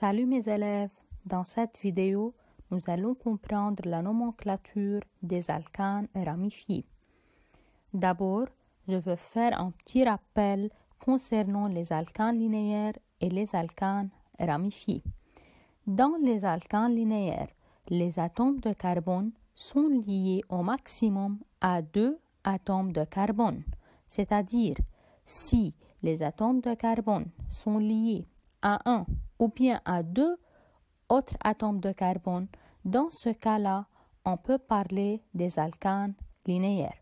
Salut mes élèves! Dans cette vidéo, nous allons comprendre la nomenclature des alcanes ramifiés. D'abord, je veux faire un petit rappel concernant les alcanes linéaires et les alcanes ramifiés. Dans les alcanes linéaires, les atomes de carbone sont liés au maximum à deux atomes de carbone, c'est-à-dire si les atomes de carbone sont liés à un ou bien à deux autres atomes de carbone. Dans ce cas-là, on peut parler des alcanes linéaires.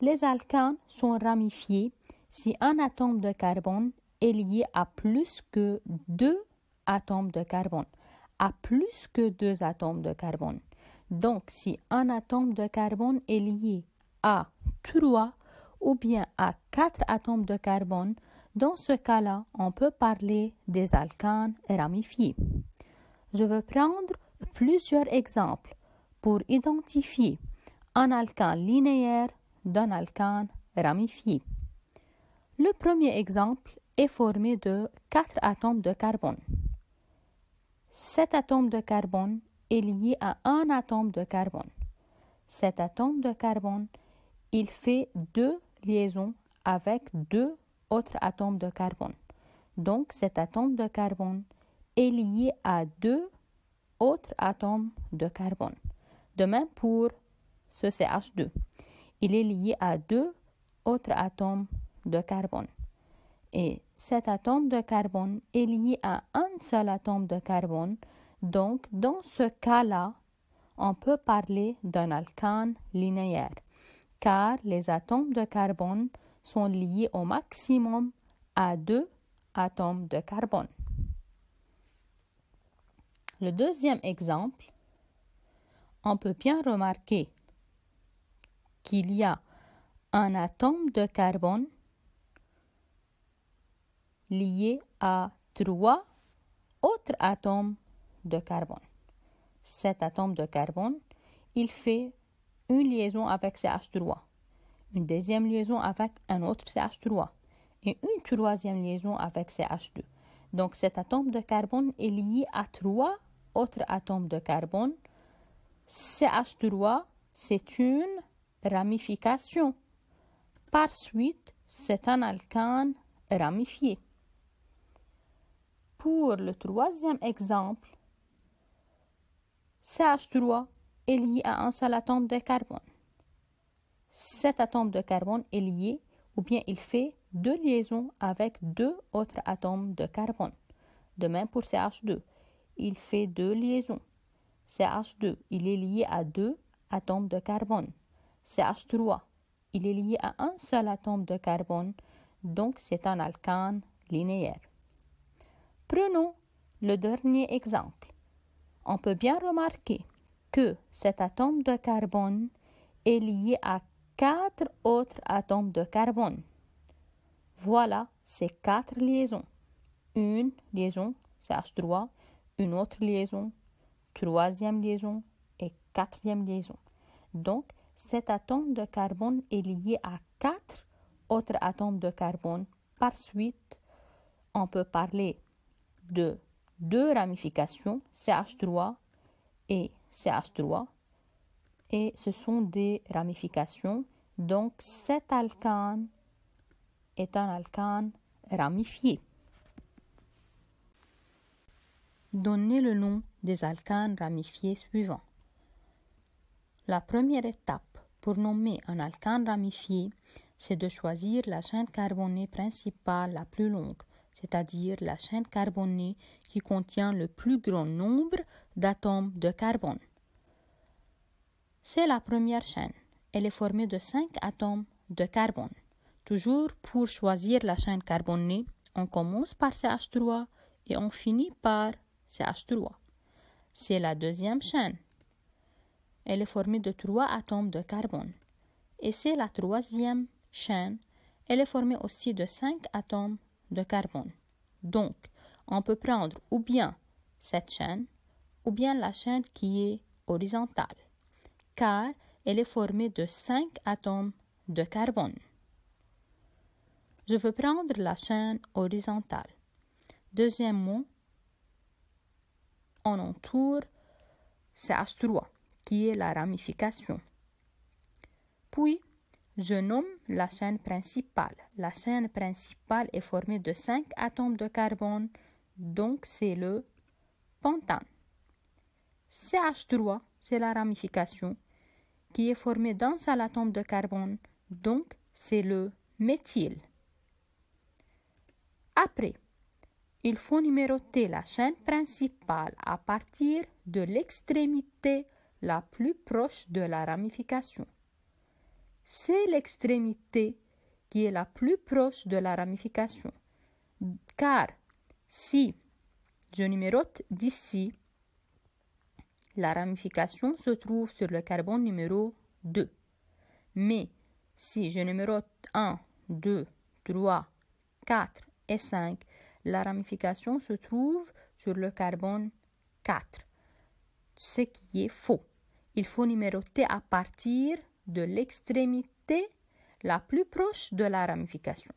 Les alcanes sont ramifiés si un atome de carbone est lié à plus que deux atomes de carbone, à plus que deux atomes de carbone. Donc, si un atome de carbone est lié à trois ou bien à quatre atomes de carbone, dans ce cas-là, on peut parler des alcanes ramifiés. Je veux prendre plusieurs exemples pour identifier un alcane linéaire d'un alcane ramifié. Le premier exemple est formé de quatre atomes de carbone. Cet atome de carbone est lié à un atome de carbone. Cet atome de carbone, il fait deux liaisons avec deux autre atome de carbone. Donc cet atome de carbone est lié à deux autres atomes de carbone. De même pour ce CH2. Il est lié à deux autres atomes de carbone. Et cet atome de carbone est lié à un seul atome de carbone. Donc, dans ce cas-là, on peut parler d'un alcane linéaire, car les atomes de carbone sont liés au maximum à deux atomes de carbone. Le deuxième exemple, on peut bien remarquer qu'il y a un atome de carbone lié à trois autres atomes de carbone. Cet atome de carbone, il fait une liaison avec h 3 une deuxième liaison avec un autre CH3 et une troisième liaison avec CH2. Donc cet atome de carbone est lié à trois autres atomes de carbone. CH3, c'est une ramification. Par suite, c'est un alcane ramifié. Pour le troisième exemple, CH3 est lié à un seul atome de carbone cet atome de carbone est lié ou bien il fait deux liaisons avec deux autres atomes de carbone. De même pour CH2, il fait deux liaisons. CH2, il est lié à deux atomes de carbone. CH3, il est lié à un seul atome de carbone, donc c'est un alcane linéaire. Prenons le dernier exemple. On peut bien remarquer que cet atome de carbone est lié à quatre autres atomes de carbone. Voilà ces quatre liaisons. Une liaison, CH3, une autre liaison, troisième liaison et quatrième liaison. Donc, cet atome de carbone est lié à quatre autres atomes de carbone. Par suite, on peut parler de deux ramifications, CH3 et CH3, et ce sont des ramifications. Donc cet alcane est un alcane ramifié. Donnez le nom des alcanes ramifiés suivants. La première étape pour nommer un alcane ramifié, c'est de choisir la chaîne carbonée principale la plus longue, c'est-à-dire la chaîne carbonée qui contient le plus grand nombre d'atomes de carbone. C'est la première chaîne. Elle est formée de 5 atomes de carbone. Toujours pour choisir la chaîne carbonée, on commence par CH3 et on finit par CH3. C'est la deuxième chaîne. Elle est formée de 3 atomes de carbone. Et c'est la troisième chaîne. Elle est formée aussi de 5 atomes de carbone. Donc, on peut prendre ou bien cette chaîne ou bien la chaîne qui est horizontale car elle est formée de cinq atomes de carbone. Je veux prendre la chaîne horizontale. Deuxièmement, on entoure CH3, qui est la ramification. Puis, je nomme la chaîne principale. La chaîne principale est formée de 5 atomes de carbone, donc c'est le pentane. CH3, c'est la ramification, qui est formé dans un atome de carbone. Donc, c'est le méthyle. Après, il faut numéroter la chaîne principale à partir de l'extrémité la plus proche de la ramification. C'est l'extrémité qui est la plus proche de la ramification. Car si je numérote d'ici, la ramification se trouve sur le carbone numéro 2. Mais si je numérote 1, 2, 3, 4 et 5, la ramification se trouve sur le carbone 4, ce qui est faux. Il faut numéroter à partir de l'extrémité la plus proche de la ramification.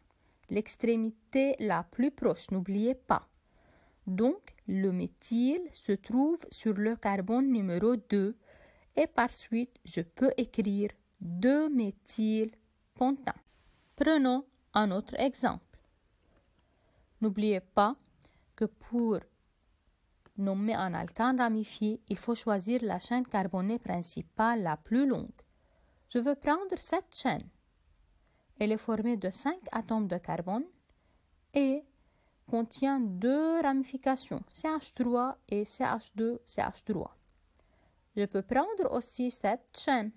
L'extrémité la plus proche, n'oubliez pas. Donc, le méthyle se trouve sur le carbone numéro 2 et par suite je peux écrire deux méthyl pentane. Prenons un autre exemple. N'oubliez pas que pour nommer un alcane ramifié, il faut choisir la chaîne carbonée principale la plus longue. Je veux prendre cette chaîne. Elle est formée de 5 atomes de carbone et contient deux ramifications, CH3 et CH2, CH3. Je peux prendre aussi cette chaîne.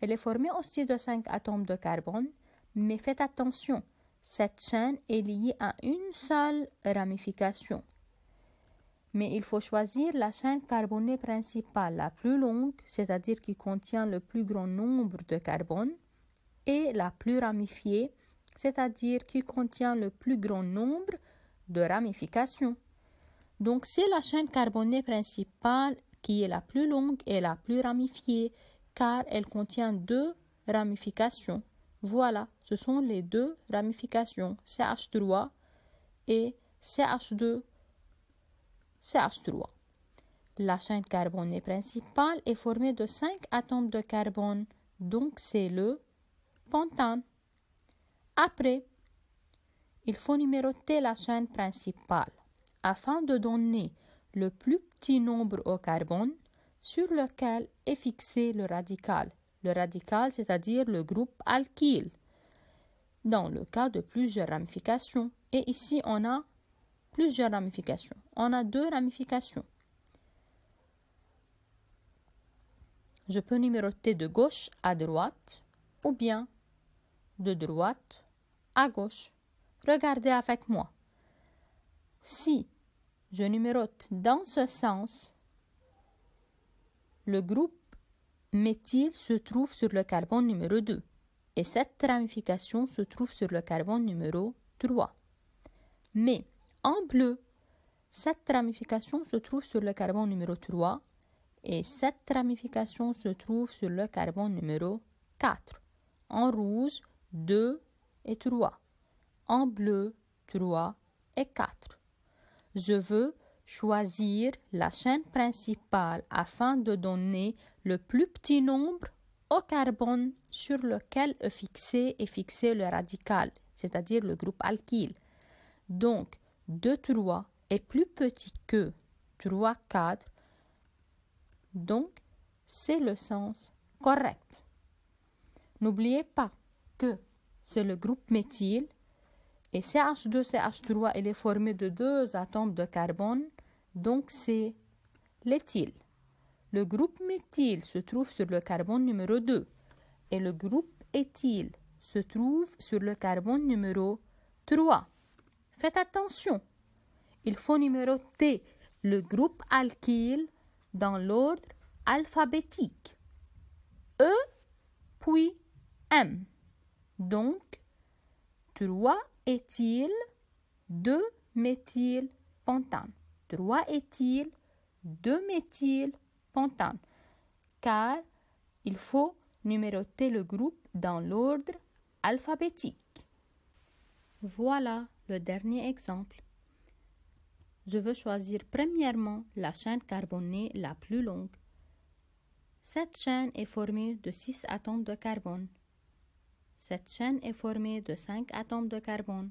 Elle est formée aussi de 5 atomes de carbone, mais faites attention, cette chaîne est liée à une seule ramification. Mais il faut choisir la chaîne carbonée principale la plus longue, c'est-à-dire qui contient le plus grand nombre de carbone, et la plus ramifiée, c'est-à-dire qui contient le plus grand nombre de ramifications. Donc c'est la chaîne carbonée principale qui est la plus longue et la plus ramifiée car elle contient deux ramifications. Voilà, ce sont les deux ramifications CH3 et CH2, CH3. La chaîne carbonée principale est formée de cinq atomes de carbone, donc c'est le pentane. Après, il faut numéroter la chaîne principale afin de donner le plus petit nombre au carbone sur lequel est fixé le radical. Le radical, c'est-à-dire le groupe alkyle, dans le cas de plusieurs ramifications. Et ici, on a plusieurs ramifications. On a deux ramifications. Je peux numéroter de gauche à droite ou bien de droite à gauche. Regardez avec moi. Si je numérote dans ce sens, le groupe méthyl se trouve sur le carbone numéro 2 et cette ramification se trouve sur le carbone numéro 3. Mais en bleu, cette ramification se trouve sur le carbone numéro 3 et cette ramification se trouve sur le carbone numéro 4. En rouge, 2 et 3. En bleu, 3 et 4. Je veux choisir la chaîne principale afin de donner le plus petit nombre au carbone sur lequel est fixé, et fixé le radical, c'est-à-dire le groupe alkyle. Donc, 2, 3 est plus petit que 3, 4. Donc, c'est le sens correct. N'oubliez pas que c'est le groupe méthyle. Et CH2, CH3, il est formé de deux atomes de carbone, donc c'est l'éthyle. Le groupe méthyle se trouve sur le carbone numéro 2 et le groupe éthyle se trouve sur le carbone numéro 3. Faites attention, il faut numéroter le groupe alkyle dans l'ordre alphabétique. E puis M. Donc, trois éthyl, deux méthyl pentane. Trois il deux méthyl pentane. Car il faut numéroter le groupe dans l'ordre alphabétique. Voilà le dernier exemple. Je veux choisir premièrement la chaîne carbonée la plus longue. Cette chaîne est formée de 6 atomes de carbone. Cette chaîne est formée de 5 atomes de carbone.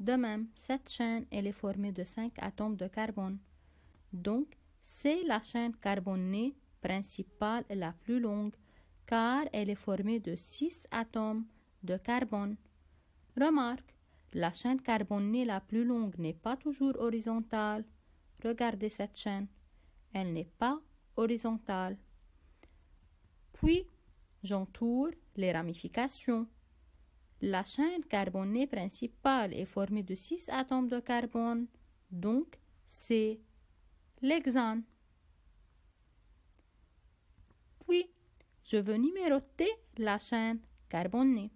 De même, cette chaîne est formée de 5 atomes de carbone. Donc, c'est la chaîne carbonée principale la plus longue car elle est formée de 6 atomes de carbone. Remarque, la chaîne carbonée la plus longue n'est pas toujours horizontale. Regardez cette chaîne. Elle n'est pas horizontale. Puis, j'entoure les ramifications. La chaîne carbonée principale est formée de six atomes de carbone, donc c'est l'hexane. Puis, je veux numéroter la chaîne carbonée.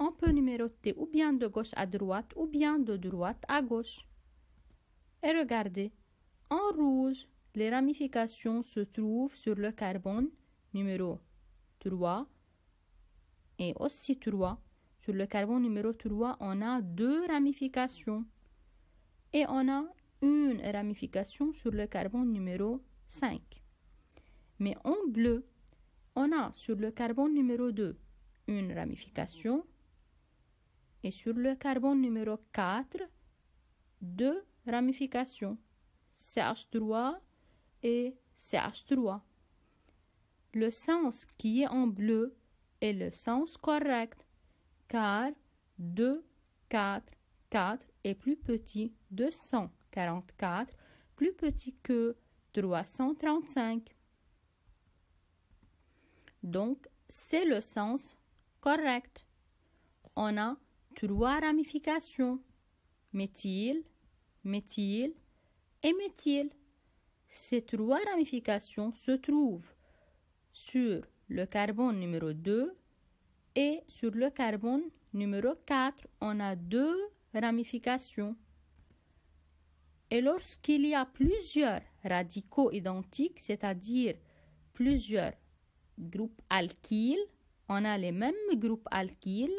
On peut numéroter ou bien de gauche à droite ou bien de droite à gauche. Et regardez, en rouge, les ramifications se trouvent sur le carbone numéro 3 et aussi 3. Sur le carbone numéro 3, on a deux ramifications. Et on a une ramification sur le carbone numéro 5. Mais en bleu, on a sur le carbone numéro 2 une ramification et sur le carbone numéro 4 deux ramifications CH3 et CH3. Le sens qui est en bleu est le sens correct car 2, 4, 4 est plus petit de 144, plus petit que 335. Donc, c'est le sens correct. On a trois ramifications. Méthyl, méthyle et méthyl. Ces trois ramifications se trouvent sur le carbone numéro 2, et sur le carbone numéro 4, on a deux ramifications. Et lorsqu'il y a plusieurs radicaux identiques, c'est-à-dire plusieurs groupes alkyles, on a les mêmes groupes alkyles,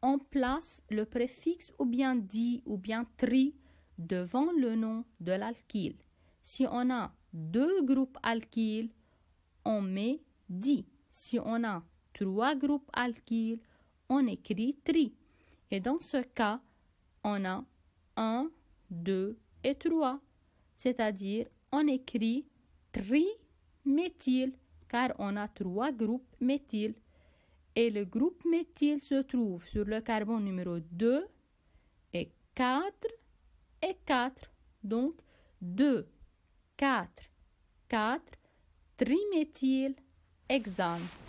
on place le préfixe ou bien dit ou bien tri devant le nom de l'alkyle. Si on a deux groupes alkyles, on met dit ». Si on a trois groupes alkyle, on écrit tri. Et dans ce cas, on a 1, 2 et 3, c'est-à-dire on écrit triméthyl car on a trois groupes méthyl. Et le groupe méthyl se trouve sur le carbone numéro 2 et 4 et 4. Donc 2, 4, 4, triméthyl hexane.